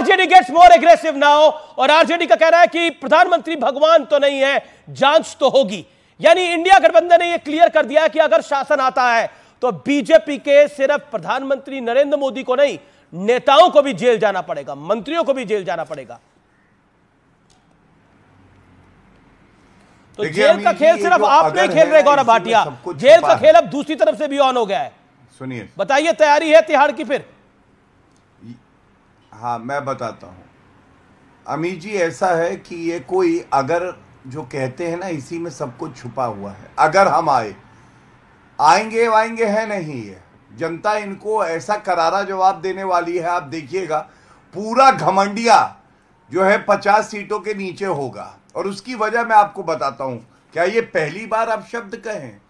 RJD gets more aggressive now और RJD का कहना है कि प्रधानमंत्री भगवान तो नहीं है जांच तो होगी यानी इंडिया गठबंधन ने यह क्लियर कर दिया कि अगर शासन आता है तो बीजेपी के सिर्फ प्रधानमंत्री नरेंद्र मोदी को नहीं नेताओं को भी जेल जाना पड़ेगा मंत्रियों को भी जेल जाना पड़ेगा तो जेल का खेल सिर्फ आप नहीं खेल रहे गौरव भाटिया जेल का खेल अब दूसरी तरफ से भी ऑन हो गया है सुनिए बताइए तैयारी है तिहाड़ की फिर हाँ मैं बताता हूँ अमित जी ऐसा है कि ये कोई अगर जो कहते हैं ना इसी में सब कुछ छुपा हुआ है अगर हम आए आएंगे आएंगे है नहीं ये जनता इनको ऐसा करारा जवाब देने वाली है आप देखिएगा पूरा घमंडिया जो है पचास सीटों के नीचे होगा और उसकी वजह मैं आपको बताता हूँ क्या ये पहली बार आप शब्द कहें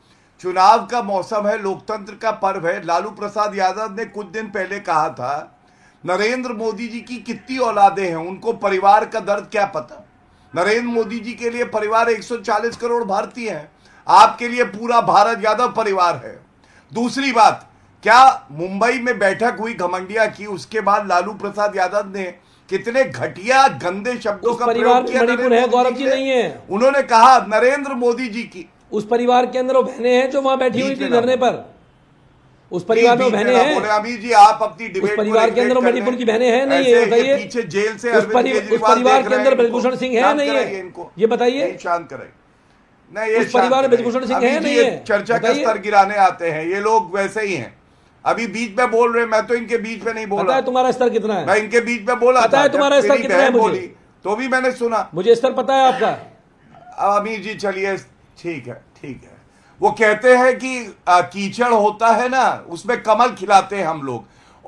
चुनाव का मौसम है लोकतंत्र का पर्व है लालू प्रसाद यादव ने कुछ दिन पहले कहा था नरेंद्र मोदी जी की कितनी औलादे हैं उनको परिवार का दर्द क्या पता नरेंद्र मोदी जी के लिए परिवार 140 करोड़ भारतीय हैं आपके लिए पूरा भारत यादव परिवार है दूसरी बात क्या मुंबई में बैठक हुई घमंडिया की उसके बाद लालू प्रसाद यादव ने कितने घटिया गंदे शब्दों का प्रयोग किया है गौरव जी नहीं है उन्होंने कहा नरेंद्र मोदी जी की उस परिवार के अंदर वो बहने हैं जो वहां बैठी हुई थी धरने पर उस परिवार में बहने हैं अमीर जी आप अपनी उस परिवार के अंदर मणिपुर की बहने हैं नहीं ये बताइए पीछे जेल से उस परिवार के अंदर ब्रजभूषण सिंह है नहीं है ये बताइए शांत कराइए नहीं ये परिवार में ब्रजभूषण सिंह है नहीं है चर्चा का स्तर गिराने आते हैं ये लोग वैसे ही है अभी बीच में बोल रहे मैं तो इनके बीच में नहीं बोल रहा है तुम्हारा स्तर कितना है मैं इनके बीच में बोला पता है तुम्हारा स्तर कितना है बोली तो भी मैंने सुना मुझे स्तर पता है आपका अब अमीर जी चलिए ठीक है ठीक है वो कहते हैं कि कीचड़ होता है ना उसमें कमल खिलाते हैं हम लोग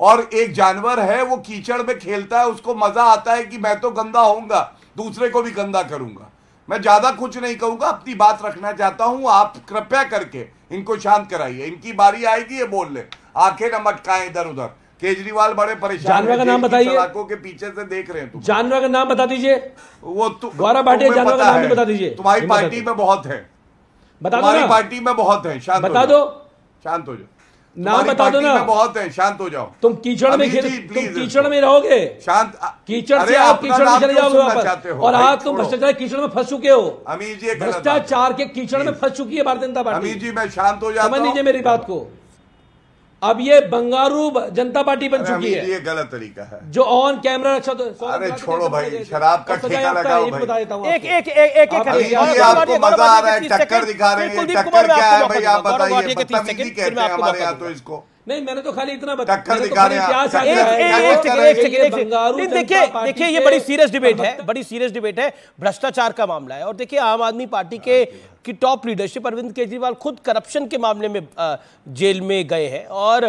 और एक जानवर है वो कीचड़ में खेलता है उसको मजा आता है कि मैं तो गंदा होऊंगा दूसरे को भी गंदा करूंगा मैं ज्यादा कुछ नहीं कहूंगा अपनी बात रखना चाहता हूं आप कृपया करके इनको शांत कराइए इनकी बारी आएगी ये बोल ले आंखें न मटकाए इधर उधर केजरीवाल बड़े परेशान का नाम बताइए के पीछे से देख रहे हैं जानवर का नाम बता दीजिए वो गौरव भाटिया जानवर का नाम बता दीजिए तुम्हारी पार्टी में बहुत है बता दो हमारी पार्टी में बहुत है शांत बता दो शांत हो जाओ नाम बता दो ना बहुत है शांत हो जाओ तुम कीचड़ में खेल तुम कीचड़ में रहोगे शांत कीचड़ से आप कीचड़ में चले जाओगे वापस और आज तुम भ्रष्टाचार कीचड़ में फंस चुके हो अमीर जी भ्रष्टाचार के कीचड़ में फंस चुकी है भारतीय जनता पार्टी अमीर जी मैं शांत हो जाता समझ लीजिए मेरी बात को अब ये बंगारू जनता पार्टी बन चुकी है ये गलत तरीका है जो ऑन कैमरा रक्षा तो अरे छोड़ो भाई शराब का ठेका लगाओ भाई बता एक एक एक एक एक आपको मजा आ रहा है टक्कर दिखा रहे हैं टक्कर क्या है भाई आप बताइए बदतमीजी कहते हैं हमारे यहाँ तो इसको नहीं मैंने तो खाली इतना तो देखिए देखिए ये बड़ी सीरियस डिबेट है बड़ी सीरियस डिबेट है भ्रष्टाचार का मामला है और देखिए आम आदमी पार्टी के हाँ हाँ। की टॉप लीडरशिप अरविंद केजरीवाल खुद करप्शन के मामले में जेल में गए हैं और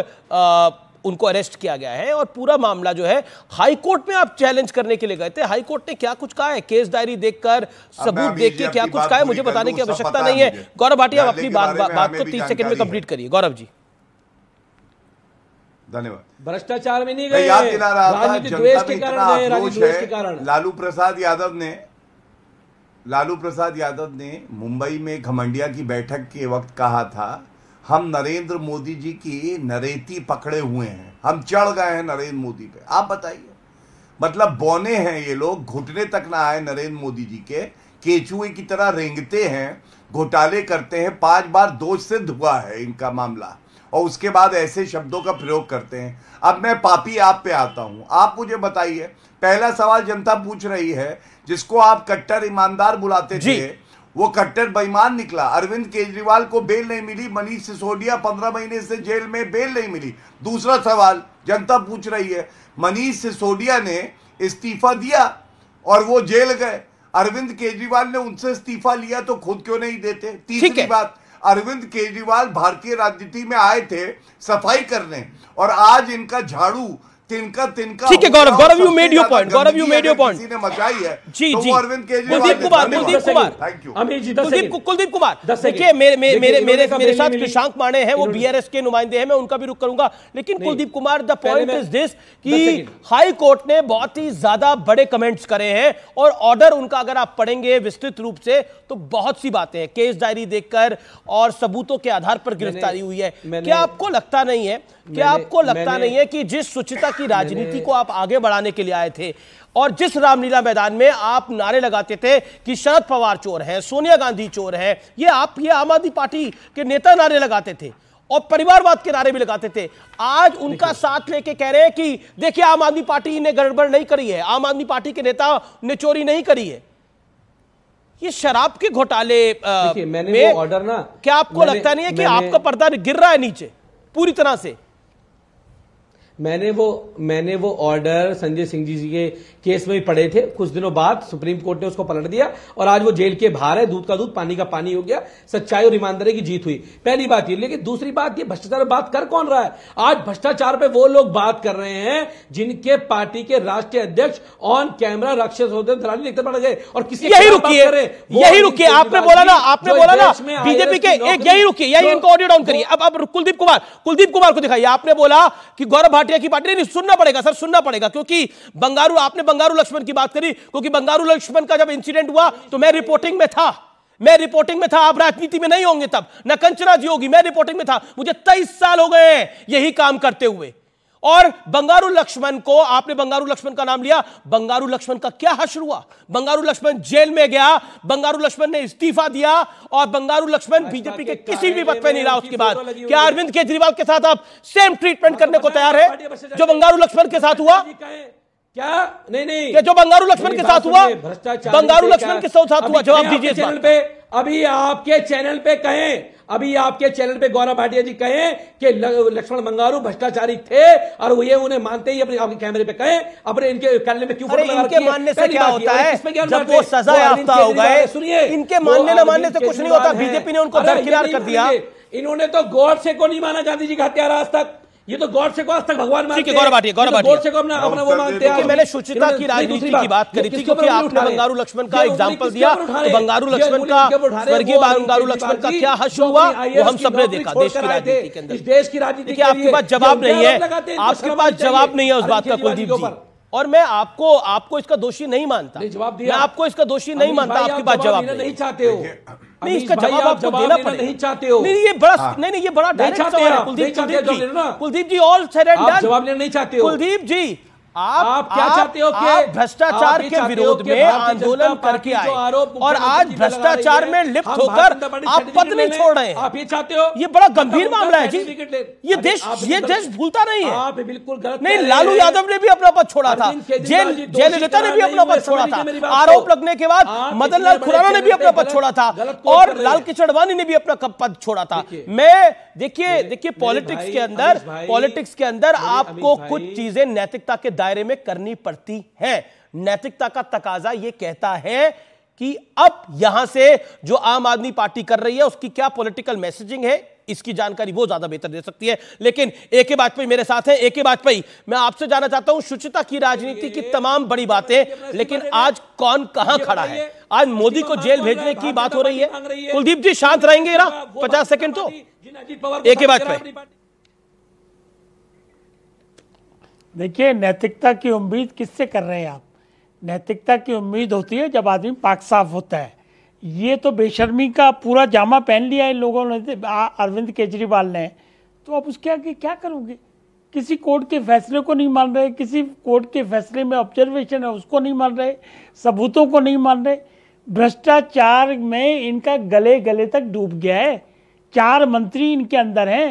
उनको अरेस्ट किया गया है और पूरा मामला जो है हाई कोर्ट में आप चैलेंज करने के लिए गए थे हाई कोर्ट ने क्या कुछ कहा है केस डायरी देखकर सबूत देख के क्या कुछ कहा है मुझे बताने की आवश्यकता नहीं है गौरव भाटिया आप अपनी बात बात को तीस सेकंड में कंप्लीट करिए गौरव जी धन्यवाद भ्रष्टाचार में नहीं गए याद दिला रहा था जनता में इतना आक्रोश है लालू प्रसाद यादव ने लालू प्रसाद यादव ने मुंबई में घमंडिया की बैठक के वक्त कहा था हम नरेंद्र मोदी जी की नरेती पकड़े हुए हैं हम चढ़ गए हैं नरेंद्र मोदी पे आप बताइए मतलब बौने हैं ये लोग घुटने तक ना आए नरेंद्र मोदी जी के केचुए की तरह रेंगते हैं घोटाले करते हैं पांच बार दोष सिद्ध हुआ है इनका मामला और उसके बाद ऐसे शब्दों का प्रयोग करते हैं अब मैं पापी आप पे आता हूँ आप मुझे बताइए पहला सवाल जनता पूछ रही है जिसको आप कट्टर ईमानदार बुलाते थे वो कट्टर बेईमान निकला अरविंद केजरीवाल को बेल नहीं मिली मनीष सिसोदिया पंद्रह महीने से जेल में बेल नहीं मिली दूसरा सवाल जनता पूछ रही है मनीष सिसोदिया ने इस्तीफा दिया और वो जेल गए अरविंद केजरीवाल ने उनसे इस्तीफा लिया तो खुद क्यों नहीं देते तीसरी बात अरविंद केजरीवाल भारतीय राजनीति में आए थे सफाई करने और आज इनका झाड़ू तिनका तिनका ठीक है Gaurav Gaurav you made your point Gaurav you made your point ने मचाई है जी तो जी अरविंद केजरीवाल कुलदीप कुमार कुलदीप कुमार थैंक यू कुलदीप कुलदीप कुमार देखिए मेरे मेरे मेरे मेरे साथ कृषांक माने हैं वो बीआरएस के नुमाइंदे हैं मैं उनका भी रुक करूंगा लेकिन Kuldeep Kumar the point is this कि हाई कोर्ट ने बहुत ही ज्यादा बड़े कमेंट्स करे हैं और ऑर्डर उनका अगर आप पढ़ेंगे विस्तृत रूप से तो बहुत सी बातें हैं केस डायरी देखकर और सबूतों के आधार पर गिरफ्तारी हुई है क्या आपको लगता नहीं है क्या आपको लगता नहीं है कि जिस सुचिता की राजनीति को आप आगे बढ़ाने के लिए आए थे और जिस रामलीला मैदान में आप नारे लगाते थे कि शरद पवार चोर है सोनिया गांधी चोर है ये आप ये आम आदमी पार्टी के नेता नारे लगाते थे और परिवारवाद के नारे भी लगाते थे आज उनका साथ लेके कह रहे हैं कि देखिए आम आदमी पार्टी ने गड़बड़ नहीं करी है आम आदमी पार्टी के नेता ने चोरी नहीं करी है ये शराब के घोटाले मैंने ऑर्डर ना क्या आपको लगता नहीं है कि आपका पर्दा गिर रहा है नीचे पूरी तरह से मैंने वो मैंने वो ऑर्डर संजय सिंह जी के केस में भी पड़े थे कुछ दिनों बाद सुप्रीम कोर्ट ने उसको पलट दिया और आज वो जेल के बाहर है दूध का दूध पानी का पानी हो गया सच्चाई और ईमानदारी की जीत हुई पहली बात ये लेकिन दूसरी बात ये भ्रष्टाचार बात कर कौन रहा है आज भ्रष्टाचार पे वो लोग बात कर रहे हैं जिनके पार्टी के राष्ट्रीय अध्यक्ष ऑन कैमरा राक्षस होते दलाली लिखते पड़ गए और किसी यही रुकी यही रुकी आपने बोला ना आपने बोला ना बीजेपी के एक यही रुकी यही इनको ऑडियो डाउन करिए अब अब कुलदीप कुमार कुलदीप कुमार को दिखाइए आपने बोला कि गौरव भाटिया की पार्टी नहीं सुनना पड़ेगा सर सुनना पड़ेगा क्योंकि बंगारू आपने बंगारू लक्ष्मण की बात करी क्योंकि बंगारू लक्ष्मण का जब इंसिडेंट हुआ तो मैं रिपोर्टिंग में था मैं रिपोर्टिंग में था आप राजनीति में नहीं होंगे तब न कंचना जी होगी मैं रिपोर्टिंग में था मुझे तेईस साल हो गए हैं यही काम करते हुए और बंगारू लक्ष्मण को आपने बंगारू लक्ष्मण का नाम लिया बंगारू लक्ष्मण का क्या हश्र हुआ बंगारू लक्ष्मण जेल में गया बंगारू लक्ष्मण ने इस्तीफा दिया और बंगारू लक्ष्मण बीजेपी के, के किसी भी पद पर नहीं रहा उसके बाद क्या अरविंद केजरीवाल के साथ आप सेम ट्रीटमेंट करने को तैयार है जो बंगारू लक्ष्मण के साथ हुआ क्या नहीं नहीं क्या जो बंगारू लक्ष्मण के साथ हुआ भ्रष्टाचार बंगारू लक्ष्मण के साथ हुआ जवाब दीजिए चैनल पे अभी आपके चैनल पे कहें अभी आपके चैनल पे गौरव भाटिया जी कहें कि लक्ष्मण बंगारू भ्रष्टाचारी थे और वो ये उन्हें मानते ही अपने आपके कैमरे पे कहें अपने इनके कार्यालय में क्यों इनके मानने से क्या होता है जब वो सजा याफ्ता हो गए सुनिए इनके मानने न मानने से कुछ नहीं होता बीजेपी ने उनको दरकिनार कर दिया इन्होंने तो गौर से को नहीं माना गांधी जी का हत्या आज तक ये तो गौर से को आज तक भगवान मानते हैं गौर बाटिए गौर बाटिए तो गौर से को अपना अपना वो मानते हैं मैंने शुचिता की राजनीति की बात करी थी क्योंकि आपने बंगारू लक्ष्मण का एग्जांपल दिया तो बंगारू लक्ष्मण का स्वर्गीय बंगारू लक्ष्मण का क्या हश हुआ वो हम सब ने देखा देश की राजनीति के अंदर देश की राजनीति आपके पास जवाब नहीं है आपके पास जवाब नहीं है उस बात का कुलदीप जी और मैं आपको आपको इसका दोषी नहीं मानता जवाब दिया मैं आपको इसका दोषी नहीं मानता आपकी बात जवाब नहीं चाहते हो नहीं इसका जवाब आपको देना पड़ेगा नहीं चाहते हो नहीं ये बड़ा हाँ। नहीं नहीं ये बड़ा डायरेक्ट सवाल है Kuldeep Kuldeep ji Kuldeep ji all said and done जवाब लेना नहीं चाहते हो कुलदीप जी आप, आप क्या आप, चाहते हो कि भ्रष्टाचार के विरोध में आंदोलन करके आए और आज भ्रष्टाचार में लिप्त होकर आप पद नहीं छोड़ रहे हैं आप ये चाहते हो ये बड़ा गंभीर मामला है जी ये देश ये देश भूलता नहीं है आप बिल्कुल गलत नहीं लालू यादव ने भी अपना पद छोड़ा था जेल जयललिता ने भी अपना पद छोड़ा था आरोप लगने के बाद मदन लाल खुराना ने भी अपना पद छोड़ा था और लाल किशन ने भी अपना पद छोड़ा था मैं देखिए देखिए पॉलिटिक्स के अंदर पॉलिटिक्स के अंदर आपको कुछ चीजें नैतिकता के दायरे में करनी पड़ती है नैतिकता का तकाजा यह कहता है कि अब यहां से जो आम आदमी पार्टी कर रही है उसकी क्या पॉलिटिकल मैसेजिंग है इसकी जानकारी वो ज्यादा बेहतर दे सकती है लेकिन ए के वाजपेयी मेरे साथ है ए के वाजपेयी मैं आपसे जानना चाहता हूं शुचिता की राजनीति की तमाम बड़ी बातें लेकिन आज कौन कहां खड़ा है आज मोदी को जेल भेजने की बात हो रही है कुलदीप जी शांत रहेंगे पचास सेकंड तो ए के वाजपेयी देखिए नैतिकता की उम्मीद किससे कर रहे हैं आप नैतिकता की उम्मीद होती है जब आदमी पाक साफ होता है ये तो बेशर्मी का पूरा जामा पहन लिया इन लोगों ने अरविंद केजरीवाल ने तो आप उसके आगे क्या करोगे किसी कोर्ट के फैसले को नहीं मान रहे किसी कोर्ट के फैसले में ऑब्जर्वेशन है उसको नहीं मान रहे सबूतों को नहीं मान रहे भ्रष्टाचार में इनका गले गले तक डूब गया है चार मंत्री इनके अंदर हैं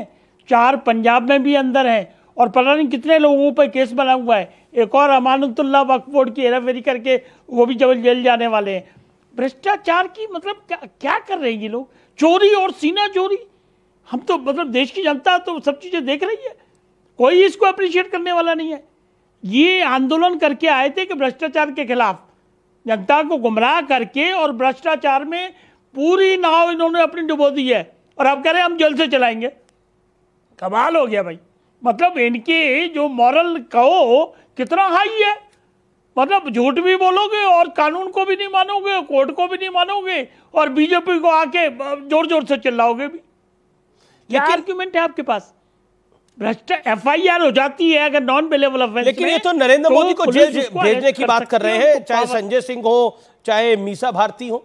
चार पंजाब में भी अंदर हैं और पता नहीं कितने लोगों पर केस बना हुआ है एक और अमानतुल्ला वक्फ बोर्ड की हेराफेरी करके वो भी जब जेल जाने वाले हैं भ्रष्टाचार की मतलब क्या क्या कर रहे हैं ये लोग चोरी और सीना चोरी हम तो मतलब देश की जनता तो सब चीज़ें देख रही है कोई इसको अप्रिशिएट करने वाला नहीं है ये आंदोलन करके आए थे कि भ्रष्टाचार के खिलाफ जनता को गुमराह करके और भ्रष्टाचार में पूरी नाव इन्होंने अपनी डुबो दी है और अब कह रहे हैं हम जल से चलाएंगे कमाल हो गया भाई मतलब इनके जो मॉरल कहो कितना हाई है मतलब झूठ भी बोलोगे और कानून को भी नहीं मानोगे कोर्ट को भी नहीं मानोगे और बीजेपी को आके जोर जोर से चिल्लाओगे भी क्या आर्ग्यूमेंट है आपके पास भ्रष्ट एफ आई आर हो जाती है अगर नॉन बेलेबल ऑफेंस लेकिन ये तो नरेंद्र तो मोदी को जेल भेजने की बात कर रहे हैं चाहे संजय सिंह हो चाहे मीसा भारती हो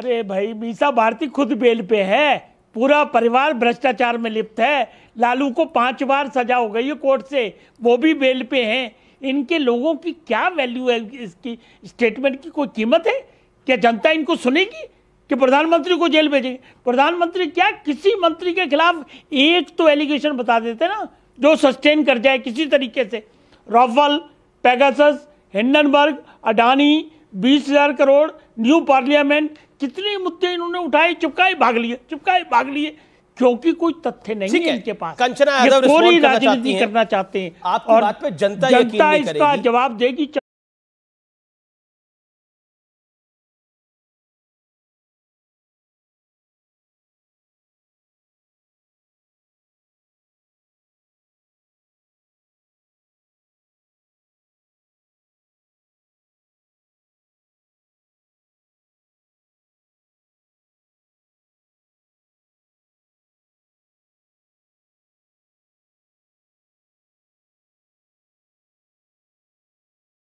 अरे भाई मीसा भारती खुद बेल पे है पूरा परिवार भ्रष्टाचार में लिप्त है लालू को पांच बार सजा हो गई है कोर्ट से वो भी बेल पे हैं इनके लोगों की क्या वैल्यू है इसकी स्टेटमेंट की कोई कीमत है क्या जनता इनको सुनेगी कि प्रधानमंत्री को जेल भेजेंगे प्रधानमंत्री क्या किसी मंत्री के खिलाफ एक तो एलिगेशन बता देते ना जो सस्टेन कर जाए किसी तरीके से रॉफल पैगासस हिंडनबर्ग अडानी बीस हजार करोड़ न्यू पार्लियामेंट कितने मुद्दे इन्होंने उठाए चिपकाए भाग लिए चिपकाए भाग लिए क्योंकि कोई तथ्य नहीं है इनके पास कंचना पूरी राजनीति करना चाहते हैं और जनता जनता इसका जवाब देगी